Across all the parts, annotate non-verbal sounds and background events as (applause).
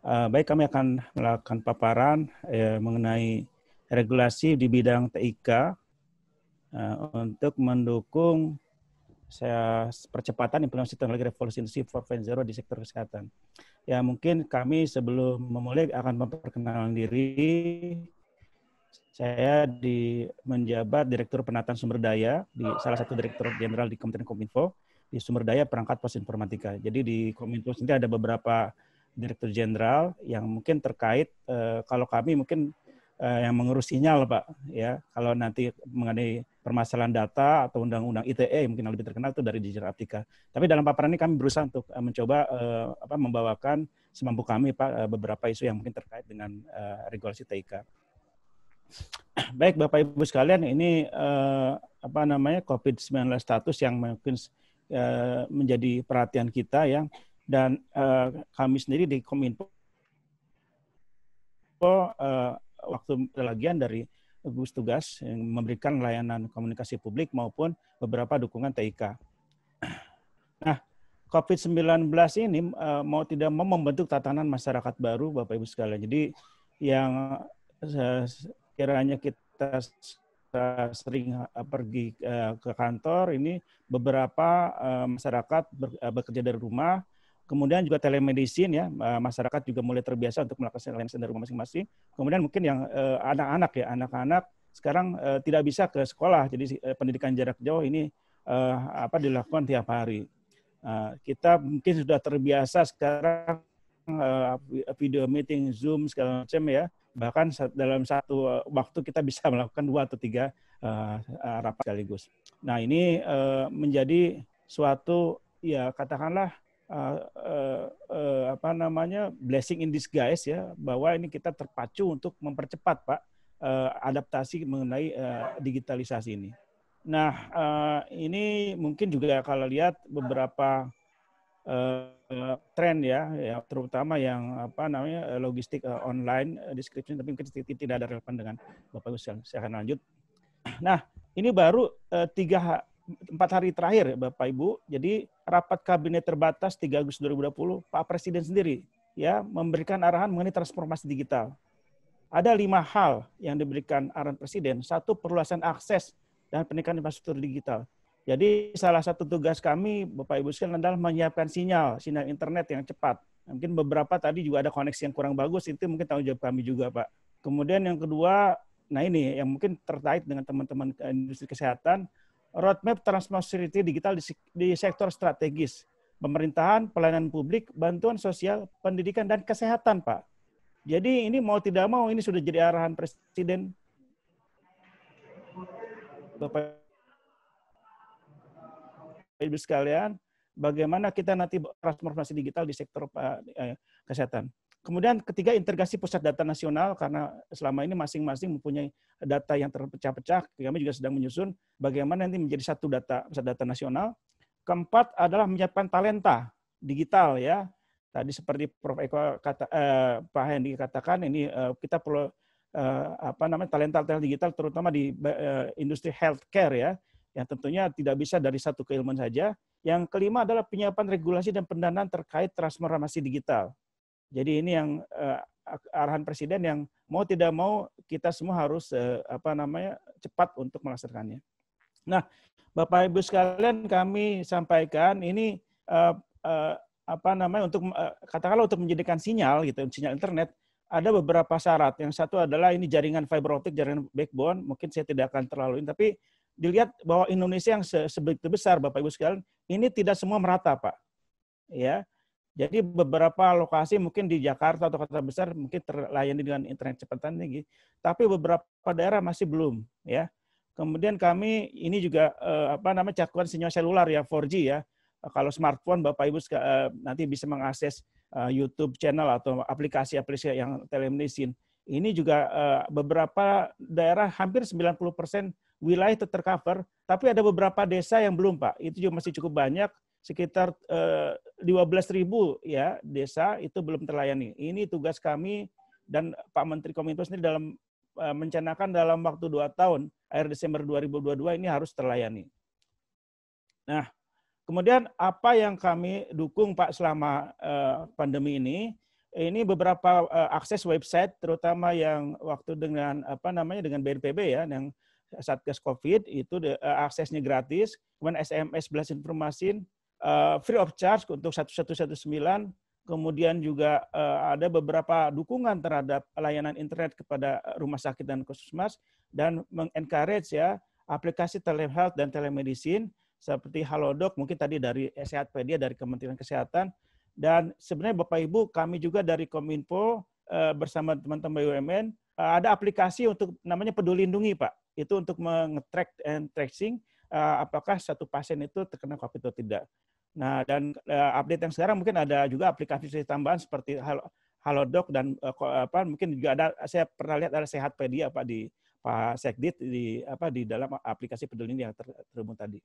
Eh, baik, kami akan melakukan paparan eh, mengenai regulasi di bidang TIK uh, eh, untuk mendukung saya percepatan implementasi teknologi revolusi industri 4.0 di sektor kesehatan. Ya, mungkin kami sebelum memulai akan memperkenalkan diri. Saya di menjabat Direktur Penataan Sumber Daya di salah satu Direktur Jenderal di Kementerian Kominfo di Sumber Daya Perangkat Pos Informatika. Jadi di Kominfo sendiri ada beberapa Direktur Jenderal yang mungkin terkait eh, kalau kami mungkin eh, yang mengurus sinyal Pak ya kalau nanti mengenai permasalahan data atau undang-undang ITE mungkin lebih terkenal itu dari Dijen Aptika. Tapi dalam paparan ini kami berusaha untuk eh, mencoba apa membawakan semampu kami Pak beberapa isu yang mungkin terkait dengan regulasi TIK. (clears throat) Baik Bapak Ibu sekalian, ini apa namanya COVID-19 status yang mungkin menjadi perhatian kita yang dan uh, kami sendiri di Kominfo uh, waktu lagian dari gugus tugas yang memberikan layanan komunikasi publik maupun beberapa dukungan TIK. Nah, COVID-19 ini uh, mau tidak mau membentuk tatanan masyarakat baru, Bapak Ibu sekalian. Jadi yang kiranya kita sering pergi ke kantor ini beberapa masyarakat bekerja dari rumah Kemudian juga telemedicine ya, eh, masyarakat juga mulai terbiasa untuk melakukan telemedicine dari rumah masing-masing. Kemudian mungkin yang eh, anak-anak ya, anak-anak sekarang eh, tidak bisa ke sekolah, jadi pendidikan jarak jauh ini apa dilakukan tiap hari. Nah, kita mungkin sudah terbiasa sekarang video meeting, Zoom segala macam ya. Bahkan dalam satu waktu kita bisa (laughs) melakukan dua atau tiga rapat sekaligus. Nah ini menjadi suatu ya katakanlah uh, uh, apa namanya blessing in disguise ya bahwa ini kita terpacu untuk mempercepat Pak uh, adaptasi mengenai uh, digitalisasi ini. Nah, uh, ini mungkin juga kalau lihat beberapa uh, tren ya, ya terutama yang apa namanya logistik uh, online uh, description tapi mungkin tidak ada relevan dengan Bapak Ibu saya akan lanjut. Nah, ini baru uh, tiga empat hari terakhir Bapak Ibu. Jadi rapat kabinet terbatas 3 Agustus 2020 Pak Presiden sendiri ya memberikan arahan mengenai transformasi digital. Ada lima hal yang diberikan arahan Presiden. Satu perluasan akses dan peningkatan infrastruktur digital. Jadi salah satu tugas kami Bapak Ibu sekalian adalah menyiapkan sinyal, sinyal internet yang cepat. Mungkin beberapa tadi juga ada koneksi yang kurang bagus, itu mungkin tanggung jawab kami juga Pak. Kemudian yang kedua, nah ini yang mungkin terkait dengan teman-teman industri kesehatan, roadmap transformasi digital di, di sektor strategis, pemerintahan, pelayanan publik, bantuan sosial, pendidikan, dan kesehatan, Pak. Jadi ini mau tidak mau ini sudah jadi arahan Presiden Bapak Ibu sekalian, bagaimana kita nanti transformasi digital di sektor eh, eh, kesehatan. Kemudian ketiga integrasi pusat data nasional karena selama ini masing-masing mempunyai data yang terpecah-pecah. Kami juga sedang menyusun bagaimana nanti menjadi satu data pusat data nasional. Keempat adalah menyiapkan talenta digital ya. Tadi seperti Prof Eko kata eh, Pak Hendy katakan ini eh, kita perlu eh, apa namanya talenta-talenta digital terutama di eh, industri healthcare ya yang tentunya tidak bisa dari satu keilmuan saja yang kelima adalah penyiapan regulasi dan pendanaan terkait transformasi digital. Jadi ini yang uh, arahan presiden yang mau tidak mau kita semua harus uh, apa namanya cepat untuk melaksanakannya. Nah, Bapak Ibu sekalian kami sampaikan ini uh, uh, apa namanya untuk uh, katakanlah untuk menjadikan sinyal gitu sinyal internet ada beberapa syarat. Yang satu adalah ini jaringan fiber optik, jaringan backbone. Mungkin saya tidak akan terlalu ini, tapi dilihat bahwa Indonesia yang sebegitu besar Bapak Ibu sekalian, ini tidak semua merata, Pak. Ya. Jadi beberapa lokasi mungkin di Jakarta atau kota besar mungkin terlayani dengan internet cepat tinggi, tapi beberapa daerah masih belum, ya. Kemudian kami ini juga eh, apa namanya cakupan sinyal seluler ya 4G ya. Kalau smartphone Bapak Ibu eh, nanti bisa mengakses eh, YouTube channel atau aplikasi-aplikasi yang telemedicine. Ini juga beberapa daerah hampir 90 persen wilayah itu tercover, tapi ada beberapa desa yang belum, Pak. Itu juga masih cukup banyak, sekitar eh, ribu ya desa itu belum terlayani. Ini tugas kami dan Pak Menteri Kominfo sendiri dalam eh, mencanakan dalam waktu dua tahun, akhir Desember 2022 ini harus terlayani. Nah, kemudian apa yang kami dukung Pak selama eh, pandemi ini? Ini beberapa uh, akses website terutama yang waktu dengan apa namanya dengan BNPB ya yang Satgas COVID itu eh, aksesnya gratis, kemudian SMS belas informasi eh, free of charge untuk 1119, kemudian juga eh, ada beberapa dukungan terhadap layanan internet kepada rumah sakit dan puskesmas dan mengencourage ya aplikasi telehealth dan telemedicine seperti Halodoc mungkin tadi dari Sehatpedia dari Kementerian Kesehatan dan sebenarnya Bapak Ibu kami juga dari Kominfo bersama teman-teman BUMN ada aplikasi untuk namanya Peduli Lindungi Pak itu untuk mengetrack and tracing uh, apakah satu pasien itu terkena COVID atau tidak. Nah, dan uh, update yang sekarang mungkin ada juga aplikasi tambahan seperti Halo, Halodoc dan uh, apa mungkin juga ada saya pernah lihat ada Sehatpedia apa di Pak Sekdit di apa di dalam aplikasi peduli yang ter, terhubung tadi.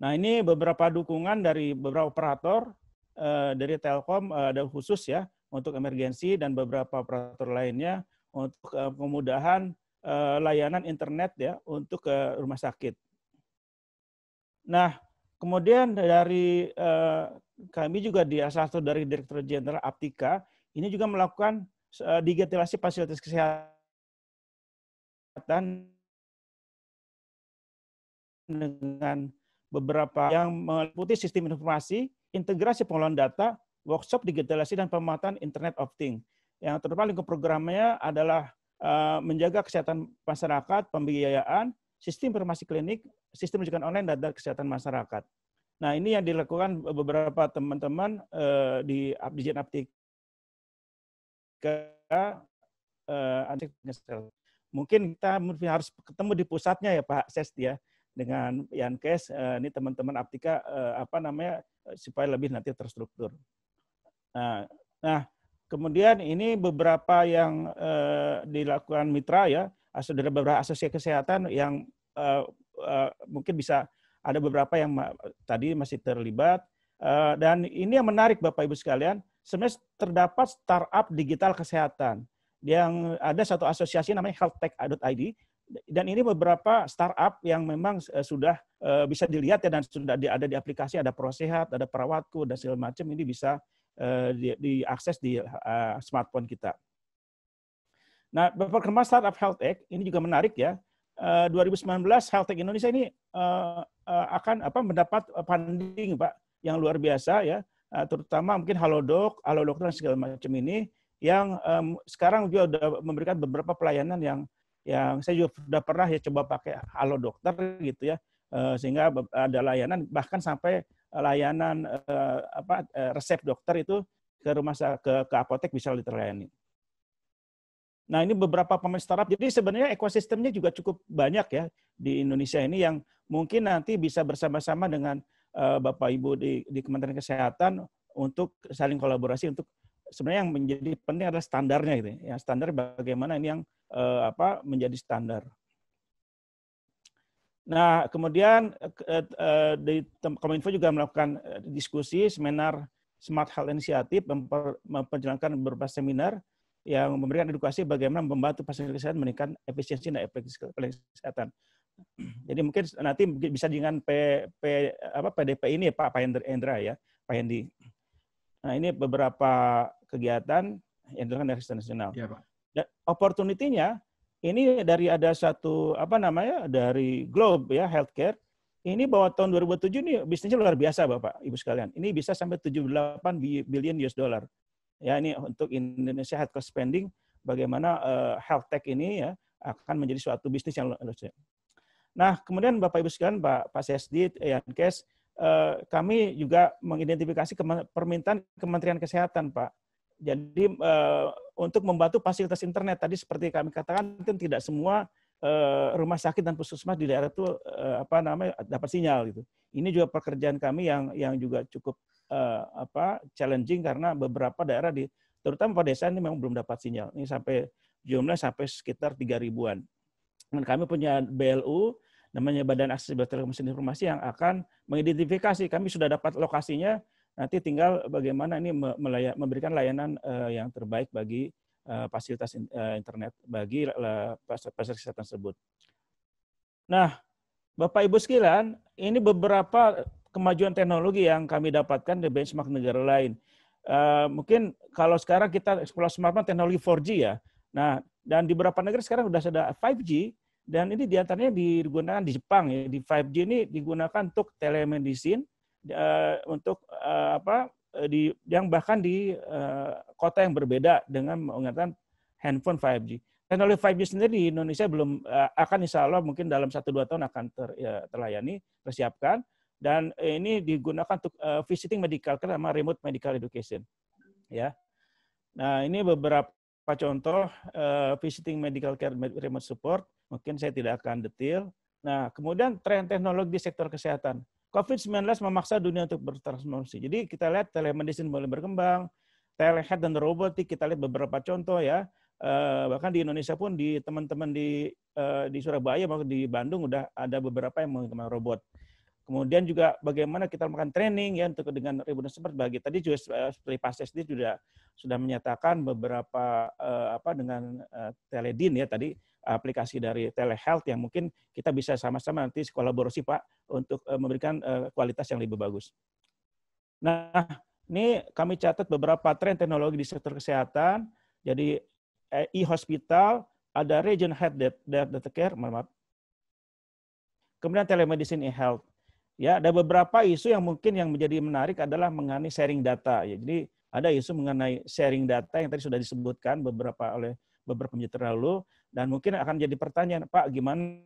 Nah, ini beberapa dukungan dari beberapa operator uh, dari Telkom uh, ada khusus ya untuk emergensi dan beberapa operator lainnya untuk uh, kemudahan Eh, layanan internet ya untuk ke rumah sakit. Nah, kemudian dari eh, kami juga di salah satu dari Direktur Jenderal Aptika ini juga melakukan eh, digitalisasi fasilitas kesehatan dengan beberapa yang meliputi sistem informasi, integrasi pengelolaan data, workshop digitalisasi dan pemanfaatan Internet of thing Yang terpaling ke programnya adalah Eh, menjaga kesehatan masyarakat, pembiayaan, sistem informasi klinik, sistem rujukan online dan kesehatan masyarakat. Nah, ini yang dilakukan beberapa teman-teman eh, di Abdijen Aptika eh, Mungkin kita harus ketemu di pusatnya ya Pak Sestia ya dengan Yankes ini teman-teman Aptika apa namanya supaya lebih nanti terstruktur. nah, nah Kemudian ini beberapa yang uh, dilakukan mitra ya, ada beberapa asosiasi kesehatan yang uh, uh, mungkin bisa ada beberapa yang ma tadi masih terlibat. Uh, dan ini yang menarik Bapak Ibu sekalian, sebenarnya terdapat startup digital kesehatan yang ada satu asosiasi namanya healthtech.id dan ini beberapa startup yang memang sudah bisa dilihat ya dan sudah ada di aplikasi ada prosehat, ada perawatku dan segala macam ini bisa diakses eh, di, di uh, smartphone kita. Nah, perkembangan Startup Health Tech ini juga menarik ya. Uh, eh, 2019 Health Tech Indonesia ini uh, uh, akan apa mendapat funding Pak yang luar biasa ya, uh, terutama mungkin Halodoc, Halodoc dan segala macam ini yang um, sekarang juga sudah memberikan beberapa pelayanan yang yang saya juga sudah pernah ya coba pakai Halo Dokter gitu ya. sehingga ada layanan bahkan sampai layanan uh, apa eh, resep dokter itu ke rumah ke, ke apotek bisa diterlayani. Nah, ini beberapa pemain startup. Jadi sebenarnya ekosistemnya juga cukup banyak ya di Indonesia ini yang mungkin nanti bisa bersama-sama dengan uh, Bapak Ibu di, di Kementerian Kesehatan untuk saling kolaborasi untuk sebenarnya yang menjadi penting adalah standarnya gitu ya. Standar bagaimana ini yang uh, apa menjadi standar. Nah, kemudian eh, eh, eh Kominfo juga melakukan eh, diskusi seminar Smart Health Initiative memper, memperjalankan beberapa seminar yang memberikan edukasi bagaimana membantu pasien kesehatan meningkatkan efisiensi dan efektivitas kesehatan. (clears throat) Jadi mungkin nanti bisa dengan P, P apa PDP ini ya Pak Pak Hendra ya, Pak Hendi. Nah, ini beberapa kegiatan yang dilakukan dari nasional. Ya, Pak. Dan opportunity-nya ini dari ada satu apa namanya dari Globe ya healthcare ini bahwa tahun 2007 ini bisnisnya luar biasa Bapak Ibu sekalian. Ini bisa sampai 78 billion US dollar. Ya ini untuk Indonesia healthcare spending bagaimana uh, health tech ini ya akan menjadi suatu bisnis yang luar biasa. Nah, kemudian Bapak Ibu sekalian, Pak Pak Sesdi, Yankes, eh, kami juga mengidentifikasi permintaan Kementerian Kesehatan, Pak. Jadi uh, untuk membantu fasilitas internet tadi seperti kami katakan kan tidak semua uh, rumah sakit dan puskesmas di daerah itu uh, apa namanya dapat sinyal gitu. Ini juga pekerjaan kami yang yang juga cukup uh, apa challenging karena beberapa daerah di terutama pada desa ini memang belum dapat sinyal. Ini sampai jumlah sampai sekitar 3 ribuan. Dan kami punya BLU namanya Badan Aksesibilitas Telekomunikasi Informasi yang akan mengidentifikasi. Kami sudah dapat lokasinya, Nanti tinggal bagaimana ini memberikan layanan eh, yang terbaik bagi eh, fasilitas eh, internet bagi pasar fasilitas kesehatan tersebut. Nah, Bapak Ibu sekalian, ini beberapa kemajuan teknologi yang kami dapatkan di benchmark negara lain. mungkin kalau sekarang kita eksplorasi smartphone teknologi 4G ya. Nah, dan di beberapa negara sekarang sudah ada 5G dan ini diantaranya digunakan di Jepang ya. Di 5G ini digunakan untuk telemedicine, uh, untuk uh, apa eh, di yang bahkan di uh, kota yang berbeda dengan menggunakan handphone 5G. Teknologi 5G sendiri di Indonesia belum uh, akan insya Allah mungkin dalam 1-2 tahun akan ter, ya, terlayani, tersiapkan. Dan ini digunakan untuk uh, visiting medical care sama remote medical education. ya. Nah ini beberapa contoh uh, visiting medical care remote support. Mungkin saya tidak akan detail. Nah kemudian tren teknologi di sektor kesehatan COVID-19 memaksa dunia untuk bertransformasi. Jadi kita lihat telemedicine mulai berkembang, telehealth dan robotik kita lihat beberapa contoh ya. Eh, bahkan di Indonesia pun di teman-teman di eh, di Surabaya maupun di Bandung udah ada beberapa yang menggunakan robot. Kemudian juga bagaimana kita melakukan training ya untuk dengan seperti bagi Tadi juga eh, seperti Pak sudah sudah menyatakan beberapa uh, apa dengan uh, teledin ya tadi aplikasi dari telehealth yang mungkin kita bisa sama-sama nanti kolaborasi Pak untuk eh, memberikan eh, kualitas yang lebih bagus. Nah, ini kami catat beberapa tren teknologi di sektor kesehatan. Jadi eh, e-hospital, ada region head data care, maaf. Kemudian telemedicine e-health. Ya, ada beberapa isu yang mungkin yang menjadi menarik adalah mengenai sharing data. Ya, jadi ada isu mengenai sharing data yang tadi sudah disebutkan beberapa oleh beberapa penyiar lalu. Dan mungkin akan jadi pertanyaan, Pak, gimana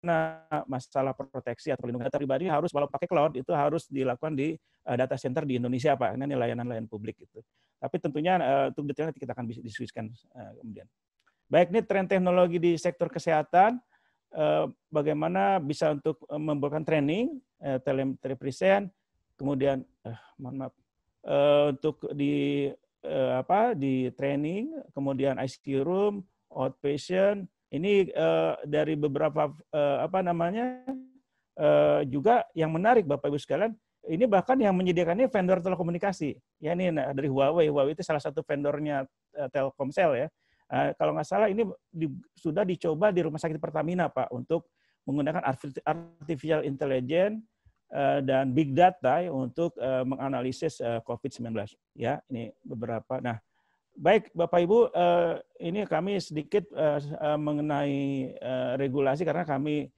Nah, masalah proteksi atau perlindungan data pribadi harus kalau pakai cloud itu harus dilakukan di uh, data center di Indonesia Pak. Ini layanan-layanan publik itu. Tapi tentunya uh, untuk detail nanti kita akan diskusikan uh, kemudian. Baik, ini tren teknologi di sektor kesehatan uh, bagaimana bisa untuk memberikan training, uh, telepresent, kemudian eh, mohon maaf eh, untuk di eh, apa di training, kemudian ICU room, outpatient. Ini eh, dari beberapa eh, apa namanya eh, juga yang menarik Bapak Ibu sekalian. Ini bahkan yang menyediakannya vendor telekomunikasi. Ya ini nah, dari Huawei. Huawei itu salah satu vendornya eh, Telkomsel ya. Eh, kalau nggak salah ini di, sudah dicoba di rumah sakit Pertamina Pak untuk menggunakan artificial intelligence Eh, dan big data ya untuk eh, menganalisis eh, COVID-19 ya ini beberapa nah baik Bapak Ibu ini kami sedikit mengenai regulasi karena kami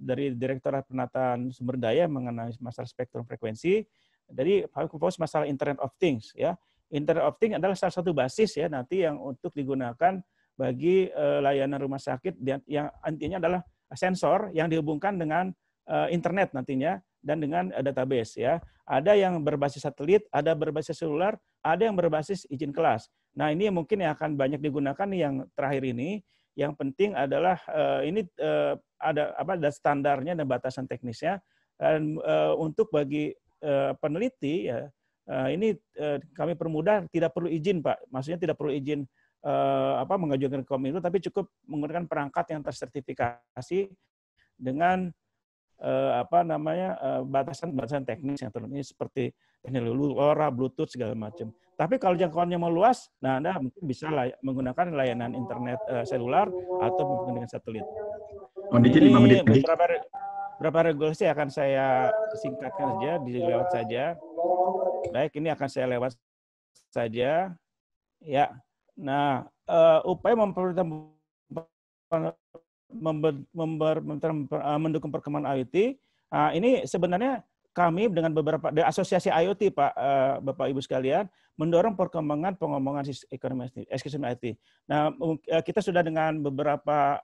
dari Direktorat Penataan Sumber Daya mengenai masalah spektrum frekuensi jadi fokus masalah Internet of Things ya Internet of Things adalah salah satu basis ya nanti yang untuk digunakan bagi layanan rumah sakit yang intinya adalah sensor yang dihubungkan dengan Eh, internet nantinya dan dengan eh, database ya. Ada yang berbasis satelit, ada berbasis seluler, ada yang berbasis izin kelas. Nah, ini mungkin yang akan banyak digunakan yang terakhir ini. Yang penting adalah eh, ini ada apa ada standarnya dan batasan teknisnya. Dan untuk bagi peneliti ya ini kami permudah tidak perlu izin, Pak. Maksudnya tidak perlu izin apa mengajukan ke Kominfo tapi cukup menggunakan perangkat yang tersertifikasi dengan eh, apa namanya batasan eh, batasan-batasan teknis yang terlalu seperti teknologi LoRa, Bluetooth segala macam. Tapi kalau jangkauannya meluas, nah Anda mungkin bisa lay menggunakan layanan internet eh, seluler atau menggunakan satelit. Oh, ini 5 menit lagi. Beberapa, regulasi akan saya singkatkan saja, dilewat saja. Baik, ini akan saya lewat saja. Ya. Nah, uh, upaya mempermudah Eh, mendukung perkembangan IoT. Ah, ini sebenarnya kami dengan beberapa dari asosiasi IoT Pak eh, Bapak Ibu sekalian mendorong perkembangan pengomongan ekonomi ekosistem IoT. Nah, eh, kita sudah dengan beberapa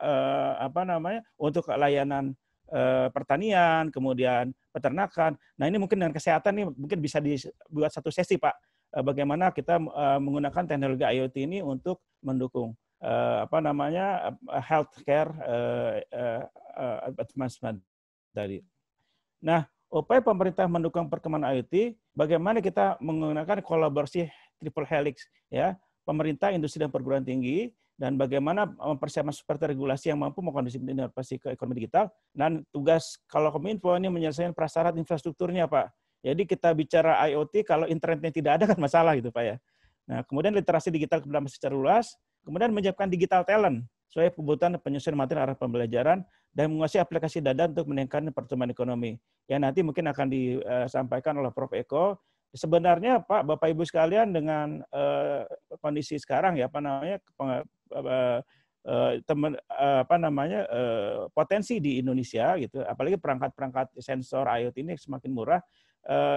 apa namanya untuk layanan pertanian, kemudian peternakan. Nah, ini mungkin dengan kesehatan ini mungkin bisa dibuat satu sesi Pak bagaimana kita menggunakan teknologi IoT ini untuk mendukung uh, apa namanya eh, healthcare uh, uh, advancement dari. Nah, upaya pemerintah mendukung perkembangan IoT, bagaimana kita menggunakan kolaborasi triple helix ya, pemerintah, industri dan perguruan tinggi dan bagaimana mempersiapkan seperti regulasi yang mampu mengkondisikan inovasi ke ekonomi digital dan tugas kalau Kominfo ini menyelesaikan prasyarat infrastrukturnya Pak. Jadi kita bicara IoT kalau internetnya tidak ada kan masalah gitu Pak ya. Nah, kemudian literasi digital keberlanjutan secara luas, Kemudian menyiapkan digital talent sesuai kebutuhan penyusun materi arah pembelajaran dan menguasai aplikasi dada untuk meningkatkan pertumbuhan ekonomi. Yang nanti mungkin akan disampaikan eh, oleh Prof. Eko. Sebenarnya Pak, Bapak Ibu sekalian dengan uh, kondisi sekarang ya apa namanya eh, teman apa namanya potensi di Indonesia gitu apalagi perangkat-perangkat sensor IoT ini semakin murah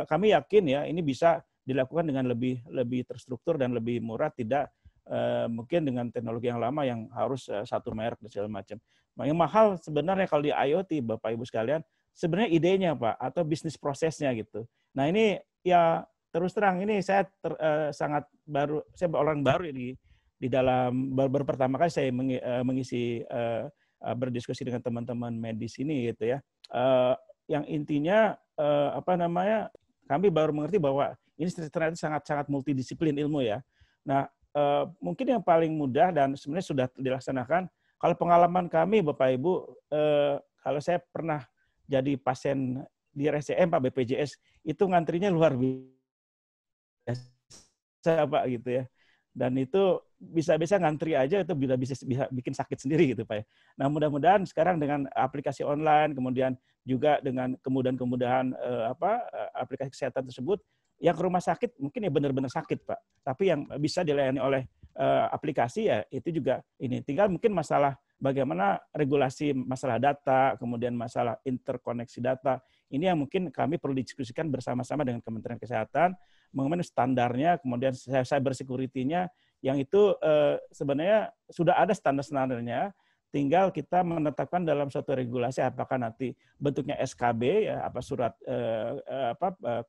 kami yakin ya ini bisa dilakukan dengan lebih lebih terstruktur dan lebih murah tidak Eh, mungkin dengan teknologi yang lama yang harus eh, satu merek dan segala macam. Yang mahal sebenarnya kalau di IoT, Bapak Ibu sekalian, sebenarnya idenya Pak atau bisnis prosesnya gitu. Nah ini ya terus terang ini saya ter, uh, sangat baru, saya orang baru ini, di dalam baru, baru pertama kali saya mengi, uh, mengisi uh, uh, berdiskusi dengan teman-teman medis ini gitu ya. Uh, yang intinya uh, apa namanya kami baru mengerti bahwa ini ternyata sangat sangat multidisiplin ilmu ya. Nah Eh, mungkin yang paling mudah dan sebenarnya sudah dilaksanakan kalau pengalaman kami Bapak Ibu eh, kalau saya pernah jadi pasien di RSCM Pak BPJS itu ngantrinya luar biasa Pak gitu ya dan itu bisa-bisa ngantri aja itu bisa bisa bisa bikin sakit sendiri gitu Pak. Ya. Nah, mudah-mudahan sekarang dengan aplikasi online kemudian juga dengan kemudahan-kemudahan eh, apa eh, aplikasi kesehatan tersebut yang ke rumah sakit mungkin ya benar-benar sakit pak tapi yang bisa dilayani oleh uh, aplikasi ya itu juga ini tinggal mungkin masalah bagaimana regulasi masalah data kemudian masalah interkoneksi data ini yang mungkin kami perlu diskusikan bersama-sama dengan Kementerian Kesehatan mengenai standarnya kemudian cyber security-nya yang itu uh, sebenarnya sudah ada standar-standarnya tinggal kita menetapkan dalam suatu regulasi apakah nanti bentuknya SKB ya apa surat eh, eh apa eh,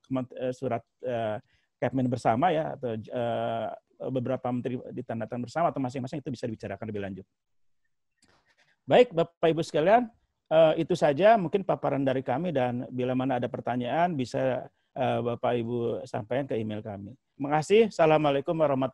eh, surat eh, Kepmen bersama ya atau eh, beberapa menteri ditandatangani bersama atau masing-masing itu bisa dibicarakan lebih lanjut. Baik, Bapak Ibu sekalian, eh, itu saja mungkin paparan dari kami dan bila mana ada pertanyaan bisa eh, Bapak Ibu sampaikan ke email kami. Terima kasih. Assalamualaikum warahmatullahi